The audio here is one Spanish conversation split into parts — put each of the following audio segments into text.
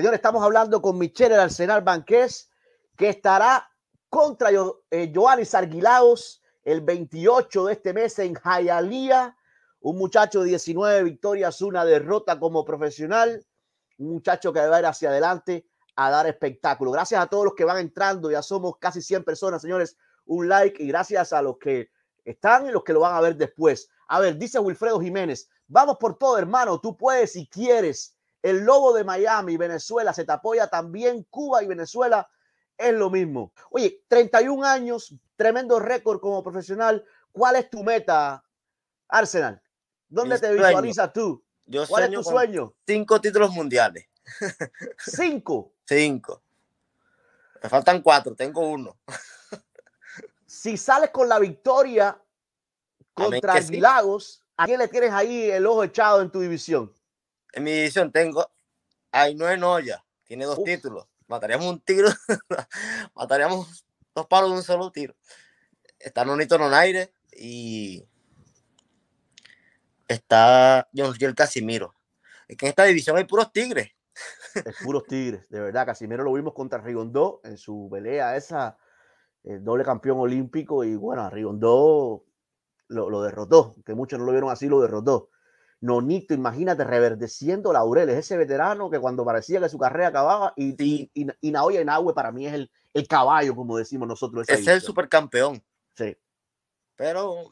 Señores, estamos hablando con Michelle, del Arsenal Banqués, que estará contra eh, Joanis Arguilaos el 28 de este mes en Jayalía. Un muchacho de 19 victorias, una derrota como profesional. Un muchacho que va a ir hacia adelante a dar espectáculo. Gracias a todos los que van entrando. Ya somos casi 100 personas, señores. Un like y gracias a los que están y los que lo van a ver después. A ver, dice Wilfredo Jiménez, vamos por todo, hermano. Tú puedes y quieres. El lobo de Miami, Venezuela, se te apoya también Cuba y Venezuela. Es lo mismo. Oye, 31 años, tremendo récord como profesional. ¿Cuál es tu meta, Arsenal? ¿Dónde te visualizas tú? ¿Cuál es tu sueño? Cinco títulos mundiales. ¿Cinco? Cinco. Me faltan cuatro, tengo uno. si sales con la victoria contra Milagros, ¿a quién le tienes ahí el ojo echado en tu división? en mi división tengo a Noya, tiene dos títulos. Mataríamos un tiro, mataríamos dos palos de un solo tiro. Está Nonito Nonaire y está John Gil Casimiro. Es que en esta división hay puros tigres. Es puros tigres, de verdad. Casimiro lo vimos contra Rigondó en su pelea esa, el doble campeón olímpico. Y bueno, Rigondó lo derrotó, que muchos no lo vieron así, lo derrotó. Nonito, imagínate, reverdeciendo laureles, ese veterano que cuando parecía que su carrera acababa, y, Naoya Inoue para mí es el, el caballo, como decimos nosotros. es el supercampeón. Sí. Pero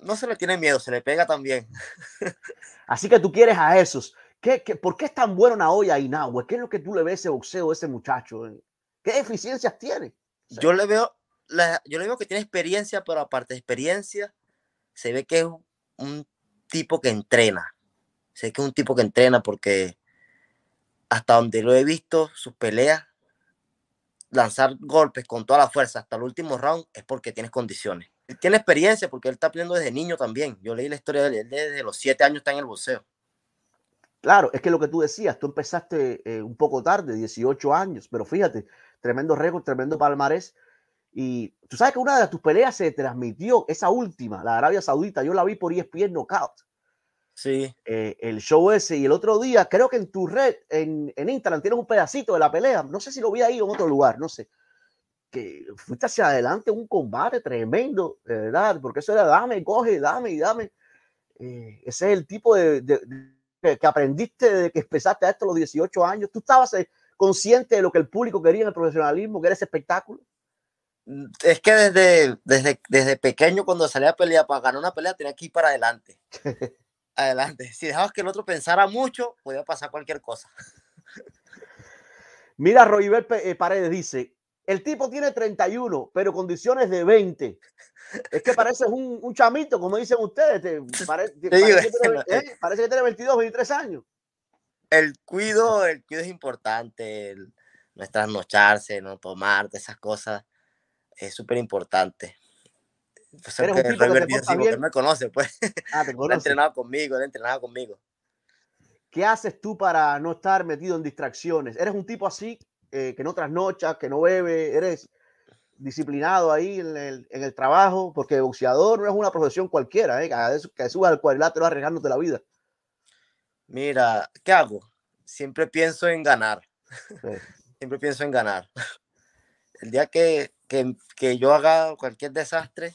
no se le tiene miedo, se le pega también. Así que tú quieres a esos. ¿Qué, por qué es tan bueno Naoya Inoue? ¿Qué es lo que tú le ves ese boxeo a ese muchacho? ¿Qué deficiencias tiene? Yo le veo yo le que tiene experiencia, pero aparte de experiencia, se ve que es un tipo que entrena. Sé que es un tipo que entrena porque hasta donde lo he visto, sus peleas, lanzar golpes con toda la fuerza hasta el último round es porque tienes condiciones. Él tiene experiencia porque él está aprendiendo desde niño también. Yo leí la historia de él desde los siete años está en el boxeo. Claro, es que lo que tú decías, tú empezaste eh, un poco tarde, 18 años, pero fíjate, tremendo récord, tremendo palmarés y tú sabes que una de tus peleas se transmitió, esa última, la Arabia Saudita, yo la vi por ESPN Knockout. Sí. Eh, el show ese. Y el otro día, creo que en tu red, en, en, Instagram, tienes un pedacito de la pelea. No sé si lo vi ahí o en otro lugar, no sé. Que fuiste hacia adelante un combate tremendo, de verdad, porque eso era dame, coge, dame y dame. Eh, ese es el tipo de, que aprendiste de que empezaste a esto a los 18 años. ¿Tú estabas eh, consciente de lo que el público quería en el profesionalismo, que era ese espectáculo? es que desde, desde, desde pequeño, cuando salía a pelear, para ganar una pelea, tenía que ir para adelante. adelante. Si dejabas que el otro pensara mucho, podía pasar cualquier cosa. Mira, Roiber eh, Paredes dice, el tipo tiene 31, pero condiciones de 20. Es que parece un, un chamito, como dicen ustedes. parece, que tiene, parece, 22, 23 años. El cuido, el cuido es importante, el, no trasnocharse, no tomar, esas cosas es súper importante. un tipo que Robert me conoce, pues. Ah, te él ha entrenado conmigo, él ha entrenado conmigo. ¿Qué haces tú para no estar metido en distracciones? ¿Eres un tipo así eh, que no trasnocha, que no bebe? ¿Eres disciplinado ahí en el, en el trabajo? Porque boxeador no es una profesión cualquiera, ¿eh? que, que subas al cuadrilátero arriesgándote la vida. Mira, ¿qué hago? Siempre pienso en ganar. Siempre pienso en ganar. El día que que, que yo haga cualquier desastre,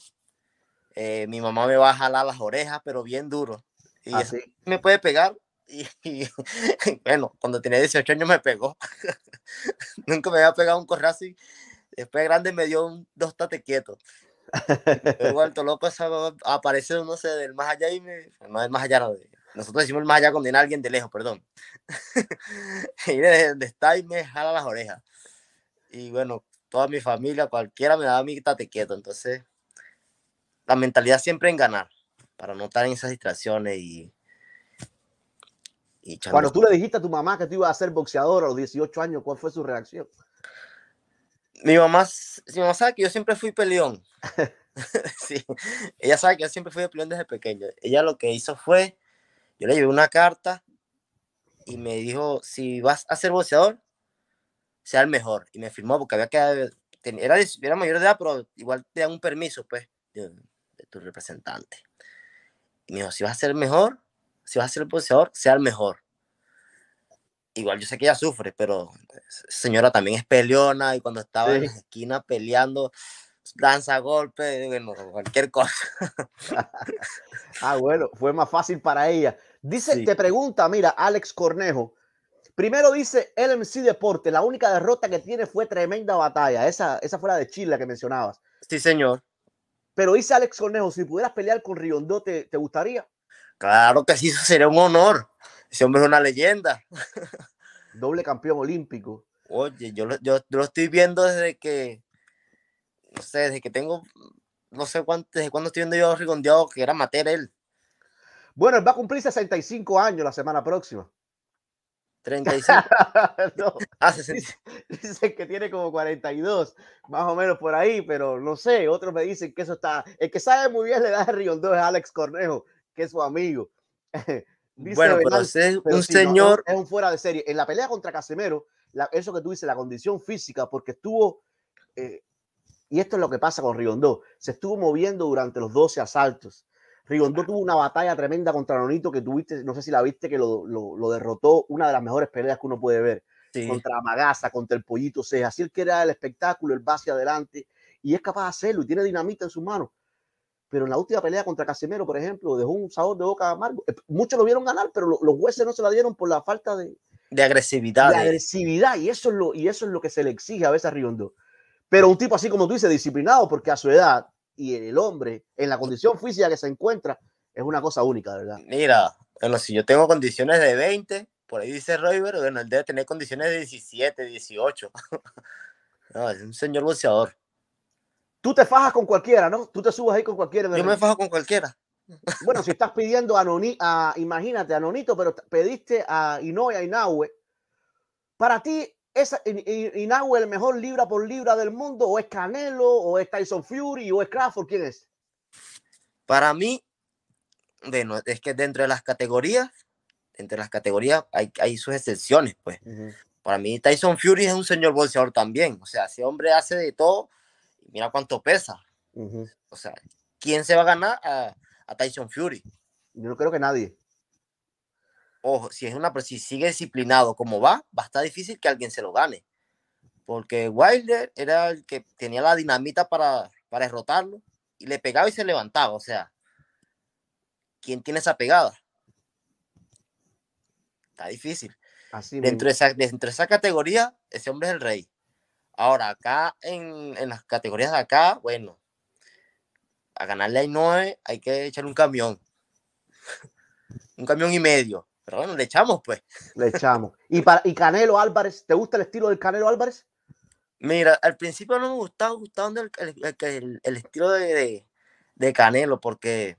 eh, mi mamá me va a jalar las orejas, pero bien duro. Y así ah, me puede pegar. Y, bueno, cuando tenía 18 años me pegó. Nunca me había pegado un corrazo así después grande me dio un, dos tate quietos. Igual, loco, apareció, no sé, del más allá y me. No, del más allá, no, nosotros decimos el más allá cuando viene alguien de lejos, perdón. y de donde está y me jala las orejas. Y bueno, toda mi familia, cualquiera me daba mi te quieto. Entonces, la mentalidad siempre en ganar, para no estar en esas distracciones y. Cuando tú le dijiste a tu mamá que tú ibas a ser boxeador a los 18 años, ¿cuál fue su reacción? Mi mamá, sabe que yo siempre fui peleón. ella sabe que yo siempre fui peleón desde pequeño. Ella lo que hizo fue, yo le llevé una carta y me dijo, si vas a ser boxeador, sea el mejor. Y me firmó porque había que. Era, era mayor de edad, pero igual te dan un permiso, pues, de, tu representante. Y me dijo: si vas a ser mejor, si vas a ser el poseedor, sea el mejor. Igual yo sé que ella sufre, pero señora también es peleona y cuando estaba en la esquina peleando, danza, golpe, bueno, cualquier cosa. ah, bueno, fue más fácil para ella. Dice, te pregunta, mira, Alex Cornejo, Primero dice LMC Deporte, la única derrota que tiene fue tremenda batalla. Esa, esa fue la de Chile que mencionabas. Sí, señor. Pero dice Alex Cornejo, si pudieras pelear con Riondo, ¿te, gustaría? Claro que sí, eso sería un honor. Ese hombre es una leyenda. Doble campeón olímpico. Oye, yo, lo estoy viendo desde que, no sé, desde que tengo, no sé cuánto, desde cuándo estoy viendo yo a que era mater él. Bueno, él va a cumplir 65 años la semana próxima. 36. Ah, dicen que tiene como 42, más o menos por ahí, pero no sé. Otros me dicen que eso está. El que sabe muy bien le da de Riondo es Alex Cornejo, que es su amigo. bueno, pero un señor. es un fuera de serie. En la pelea contra Casemero, eso que tú dices, la condición física, porque estuvo. Eh, y esto es lo que pasa con Riondo. Se estuvo moviendo durante los 12 asaltos. Riondo tuvo una batalla tremenda contra Nonito que tuviste, no sé si la viste, que lo, derrotó, una de las mejores peleas que uno puede ver. Contra Magaza, contra el Pollito o Así él que era el espectáculo, el base adelante y es capaz de hacerlo y tiene dinamita en sus manos. Pero en la última pelea contra Casimero, por ejemplo, dejó un sabor de boca amargo. Eh, muchos lo vieron ganar, pero los jueces no se la dieron por la falta de, de agresividad. De agresividad, y eso, es lo, y eso es lo que se le exige a veces a Riondo. Pero un tipo así como tú dices, disciplinado, porque a su edad y el hombre en la condición física que se encuentra es una cosa única, ¿verdad? Mira, si yo tengo condiciones de 20, por ahí dice Royber, bueno, él debe tener condiciones de 17, 18. es un señor buceador. Tú te fajas con cualquiera, ¿no? Tú te subes ahí con cualquiera. Yo me fajo con cualquiera. Bueno, si estás pidiendo a, imagínate, a Nonito, pero pediste a Inoue, a Para ti, ¿Es el mejor libra por libra del mundo? ¿O es Canelo? ¿O es Tyson Fury? ¿O es Crawford? ¿Quién es? Para mí, bueno, es que dentro de las categorías, entre las categorías hay, hay sus excepciones, pues. Para mí, Tyson Fury es un señor bolseador también. O sea, ese hombre hace de todo. y Mira cuánto pesa. O sea, ¿quién se va a ganar a Tyson Fury? Yo no creo que nadie ojo, si es una si sigue disciplinado como va, va a estar difícil que alguien se lo gane. Porque Wilder era el que tenía la dinamita para, para derrotarlo y le pegaba y se levantaba. O sea, ¿quién tiene esa pegada? Está difícil. Así dentro, de esa, esa categoría, ese hombre es el rey. Ahora, acá en, las categorías de acá, bueno, a ganarle a Inoue hay que echar un camión. un camión y medio. Pero bueno, le echamos, pues. Le echamos. ¿Y, para, ¿Y Canelo Álvarez? ¿Te gusta el estilo del Canelo Álvarez? Mira, al principio no me gustaba, gustando el, el, estilo de, Canelo, porque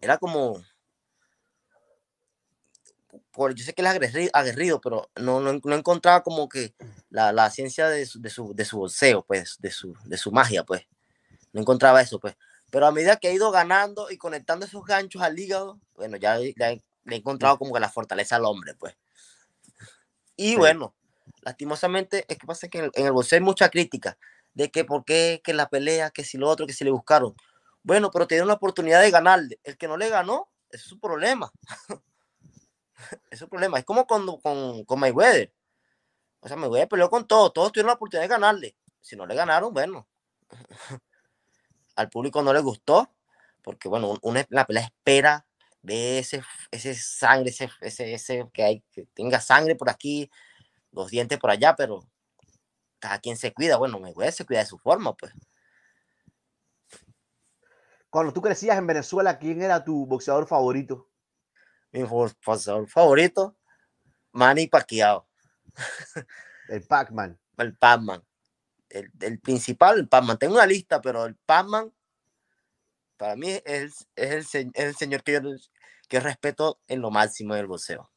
era como. Por, yo sé que él es aguerrido, pero no, no, encontraba como que la, ciencia de su, de de, su, bolseo, pues, de su, de su magia, pues. No encontraba eso, pues. Pero a medida que ha ido ganando y conectando esos ganchos al hígado, bueno, ya, ya le he encontrado como que la fortaleza al hombre, pues. Y bueno, lastimosamente es que pasa que en el, en hay mucha crítica de que por qué, que la pelea, que si lo otro, que si le buscaron. Bueno, pero te dieron la oportunidad de ganarle. El que no le ganó, ese es su problema. es su problema. Es como cuando con, con Mayweather. O sea, Mayweather peleó con todo Todos tuvieron la oportunidad de ganarle. Si no le ganaron, bueno. al público no le gustó. Porque, bueno, una, la pelea espera ve ese, ese sangre, ese, ese, que, hay, que tenga sangre por aquí, los dientes por allá, pero cada quien se cuida. Bueno, me güey se cuida de su forma, pues. Cuando tú crecías en Venezuela, ¿quién era tu boxeador favorito? Mi boxeador favorito, Manny Pacquiao. El Pac-Man. El Pac-Man. El, el, principal, el Pac-Man. Tengo una lista, pero el Pac-Man para mí es, el, es, el, señor que yo, que respeto en lo máximo del boxeo.